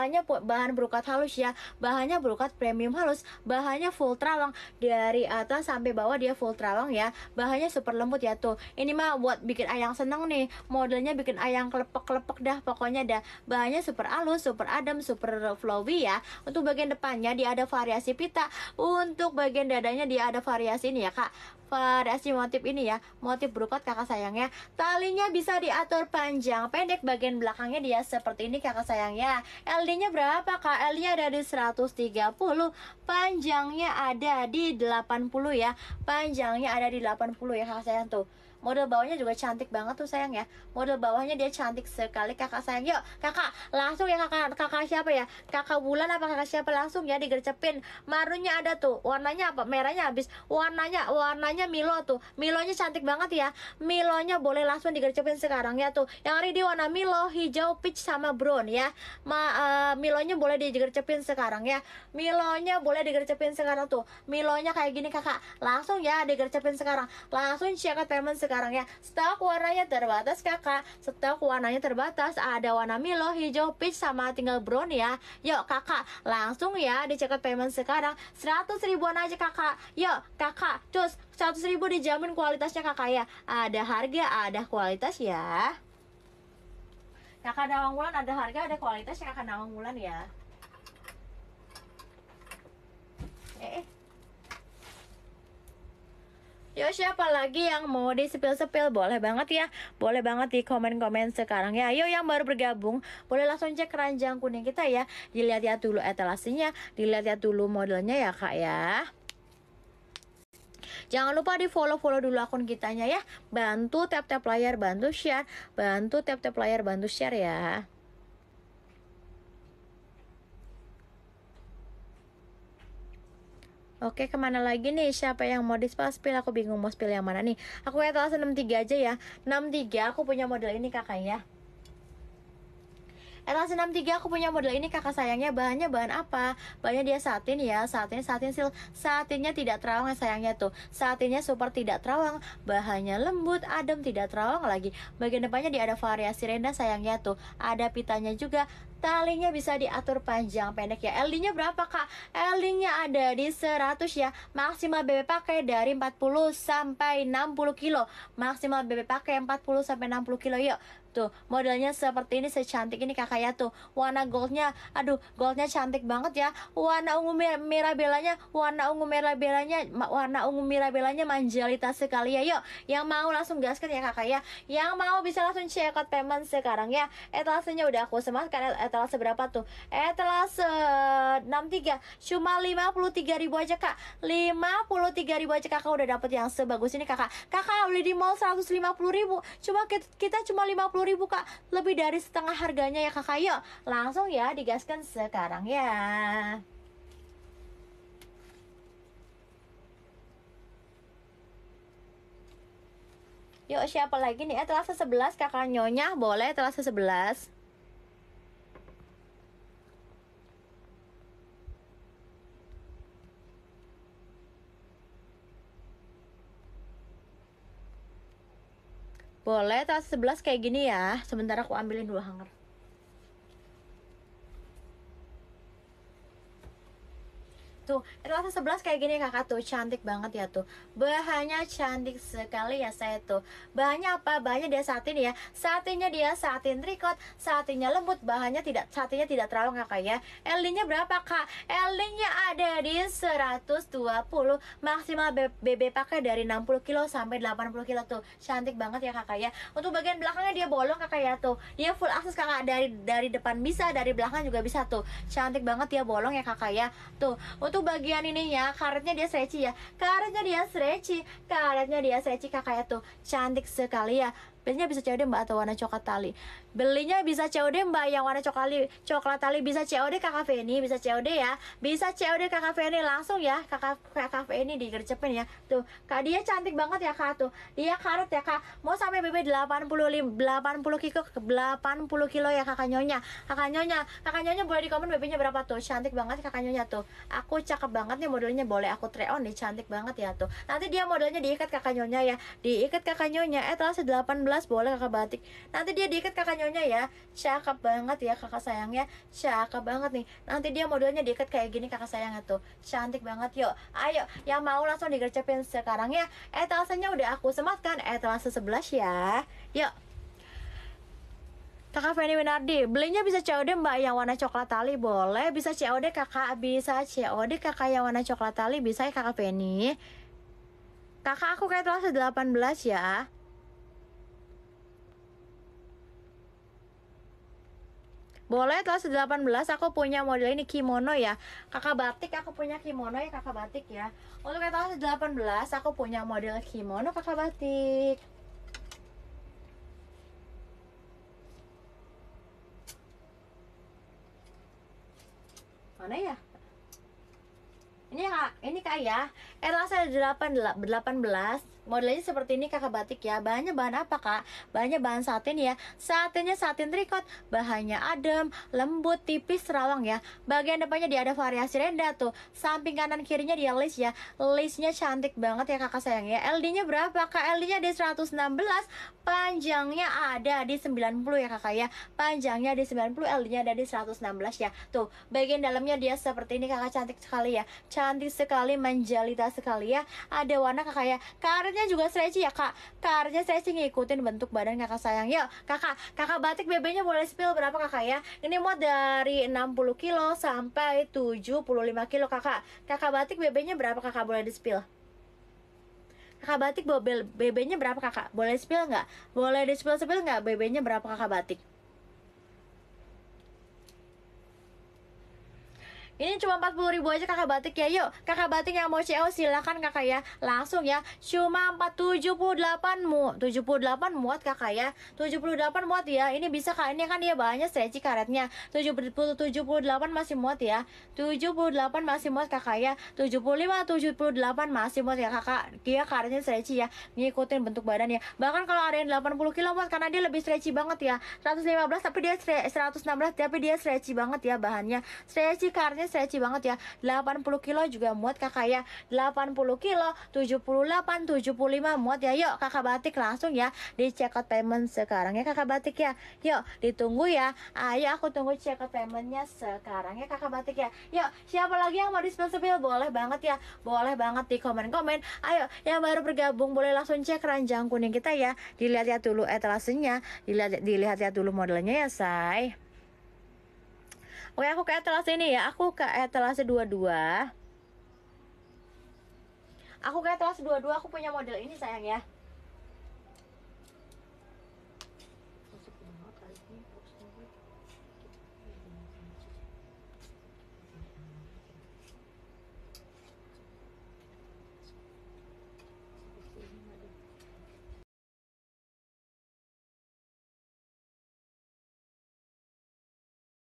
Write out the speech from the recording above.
bahannya bahan berukat halus ya bahannya berukat premium halus bahannya full terawang dari atas sampai bawah dia full terawang ya bahannya super lembut ya tuh ini mah buat bikin ayang seneng nih modelnya bikin ayang klepek klepek dah pokoknya dah bahannya super halus super adem super flowy ya untuk bagian depannya dia ada variasi pita untuk bagian dadanya dia ada variasi ini ya kak variasi motif ini ya motif brokat kakak sayangnya talinya bisa diatur panjang pendek bagian belakangnya dia seperti ini kakak sayangnya LD nya berapa kak LD nya ada di 130 panjangnya ada di 80 ya panjangnya ada di 80 ya kakak sayang tuh model bawahnya juga cantik banget tuh sayang ya model bawahnya dia cantik sekali kakak sayang yuk kakak langsung ya kakak kakak siapa ya kakak bulan apa kakak siapa langsung ya digercepin marunya ada tuh warnanya apa merahnya habis warnanya warnanya punya Milo tuh Milonya cantik banget ya Milonya boleh langsung digercepin sekarang ya tuh Yang hari di warna Milo hijau peach sama brown ya Ma, uh, Milonya boleh digercepin sekarang ya Milonya boleh digercepin sekarang tuh Milonya kayak gini kakak Langsung ya digercepin sekarang Langsung check payment sekarang ya Stok warnanya terbatas kakak Stok warnanya terbatas Ada warna Milo hijau peach sama tinggal brown ya Yuk kakak langsung ya di check payment sekarang 100 ribuan aja kakak Yuk kakak cus 100 ribu dijamin kualitasnya kakak ya Ada harga, ada kualitas ya Kakak Nawang Wulan ada harga, ada kualitas ya kakak Nawang Wulan ya Eh, eh. Yo siapa lagi yang mau di sepil-sepil boleh banget ya Boleh banget di komen-komen sekarang ya Yo yang baru bergabung boleh langsung cek keranjang kuning kita ya dilihat ya dulu etalasinya dilihat ya dulu modelnya ya kak ya Jangan lupa di follow-follow dulu akun kitanya ya. Bantu tap-tap layar, bantu share, bantu tap-tap layar, bantu share ya. Oke, kemana lagi nih? Siapa yang mau dispel spill? Aku bingung mau spill yang mana nih. Aku ya kelas 63 aja ya. 63 aku punya model ini kakak ya. Etas 63 aku punya model ini kakak sayangnya bahannya bahan apa? Bahannya dia satin ya, satin satin sil. Satinnya tidak terawang sayangnya tuh. Satinnya super tidak terawang, bahannya lembut, adem, tidak terawang lagi. Bagian depannya dia ada variasi renda sayangnya tuh. Ada pitanya juga. Talinya bisa diatur panjang pendek ya. LD-nya berapa, Kak? LD-nya ada di 100 ya. Maksimal BB pakai dari 40 sampai 60 kilo. Maksimal BB pakai 40 sampai 60 kilo. Yuk, Tuh, modelnya seperti ini, secantik ini kakak ya tuh. Warna goldnya, aduh, goldnya cantik banget ya. Warna ungu merah belanya, warna ungu merah belanya, warna ungu merah belanya manjalita sekali ya. Yuk, yang mau langsung gaskan ya kakak ya. Yang mau bisa langsung check out payment sekarang ya. Etalasenya udah aku sematkan, etalase berapa tuh? Etalase 63, cuma 53 ribu aja kak. 53 ribu aja kakak udah dapet yang sebagus ini kakak. Kakak beli di mall 150 ribu, cuma kita, kita cuma 50 ribu kak Lebih dari setengah harganya ya kakak Yuk langsung ya digaskan sekarang ya Yuk siapa lagi nih? ya telah 11 kakak nyonya boleh telah sebelas Boleh tas 11 kayak gini ya. Sebentar aku ambilin dua hanger. Tuh, tas 11 kayak gini kakak tuh cantik banget ya tuh Bahannya cantik sekali ya saya tuh Bahannya apa? Bahannya dia satin ya Satinnya dia satin tricot, Satinnya lembut Bahannya tidak satinnya tidak terlalu kakak ya ld nya berapa kak? ld nya ada di 120 maksimal BB pakai dari 60 kilo sampai 80 kilo tuh cantik banget ya kakak ya untuk bagian belakangnya dia bolong kakak ya tuh dia full akses kakak dari dari depan bisa dari belakang juga bisa tuh cantik banget ya bolong ya kakak ya tuh untuk bagian ininya karetnya dia stretchy ya karetnya dia stretchy karetnya dia stretchy kakak ya tuh cantik sekali ya Belinya bisa COD Mbak atau warna coklat tali. Belinya bisa COD Mbak yang warna coklat coklat tali bisa COD Kakak Feni, bisa COD ya. Bisa COD Kakak Feni langsung ya. Kakak Kakak Feni digercepin ya. Tuh, Kak dia cantik banget ya Kak tuh. Dia karut ya Kak. Mau sampai BB 85 80 kilo 80 kilo ya Kakak Nyonya. Kakak Nyonya, Kakak Nyonya boleh di komen BB-nya berapa tuh? Cantik banget Kakak Nyonya tuh. Aku cakep banget nih modelnya boleh aku try on nih cantik banget ya tuh. Nanti dia modelnya diikat Kakak Nyonya ya. Diikat Kakak Nyonya eh, telah 18 mas boleh kakak batik nanti dia diikat kakak nyonya ya cakep banget ya kakak sayangnya cakep banget nih nanti dia modelnya diikat kayak gini kakak sayangnya tuh cantik banget yuk ayo yang mau langsung digercepin sekarang ya etalasenya udah aku sematkan etalase 11 ya yuk Kakak Feni Winardi, belinya bisa COD mbak yang warna coklat tali boleh, bisa COD kakak, bisa COD kakak yang warna coklat tali, bisa ya kakak Feni. Kakak aku kayak telah 18 ya. Boleh kelas 18 aku punya model ini kimono ya. Kakak batik aku punya kimono ya kakak batik ya. Untuk kelas 18 aku punya model kimono kakak batik. Mana ya? Ini kak, ini kak ya. Eh, kelas 18 18 modelnya seperti ini kakak batik ya bahannya bahan apa kak bahannya bahan satin ya satinnya satin tricot. bahannya adem lembut tipis terawang ya bagian depannya dia ada variasi renda tuh samping kanan kirinya dia list ya listnya cantik banget ya kakak sayang ya LD-nya berapa kak LD-nya di 116 panjangnya ada di 90 ya kakak ya panjangnya di 90 LD-nya ada di 116 ya tuh bagian dalamnya dia seperti ini kakak cantik sekali ya cantik sekali menjalita sekali ya ada warna kakak ya karetnya Karnya juga stretching ya kak Karnya stretching ngikutin bentuk badan kakak sayang Yuk kakak, kakak batik bb boleh spill berapa kakak ya Ini mau dari 60 kilo sampai 75 kilo kakak Kakak batik bb berapa kakak boleh di spill? Kakak batik bb berapa kakak? Boleh spill nggak? Boleh di spill-spill nggak bb berapa kakak batik? Ini cuma 40 ribu aja kakak batik ya Yuk kakak batik yang mau CEO silahkan kakak ya Langsung ya Cuma 478 mu 78 muat kakak ya 78 muat ya Ini bisa kak Ini kan dia bahannya stretchy karetnya 70, 78 masih muat ya 78 masih muat kakak ya 75 78 masih muat ya kakak Dia karetnya stretchy ya Ngikutin bentuk badan ya. Bahkan kalau ada yang 80 kilo muat Karena dia lebih stretchy banget ya 115 tapi dia 116 tapi dia stretchy banget ya bahannya Stretchy karetnya stretchy banget ya 80 kilo juga muat kakak ya 80 kilo 78 75 muat ya yuk kakak batik langsung ya di check out payment sekarang ya kakak batik ya yuk ditunggu ya ayo aku tunggu check out paymentnya sekarang ya kakak batik ya yuk siapa lagi yang mau dispel sepil boleh banget ya boleh banget di komen-komen ayo yang baru bergabung boleh langsung cek ranjang kuning kita ya dilihat ya dulu etalasenya dilihat dilihat-lihat dulu modelnya ya say Oke, aku ke etalase ini ya. Aku ke etalase 22. Aku ke etalase 22, aku punya model ini sayang ya.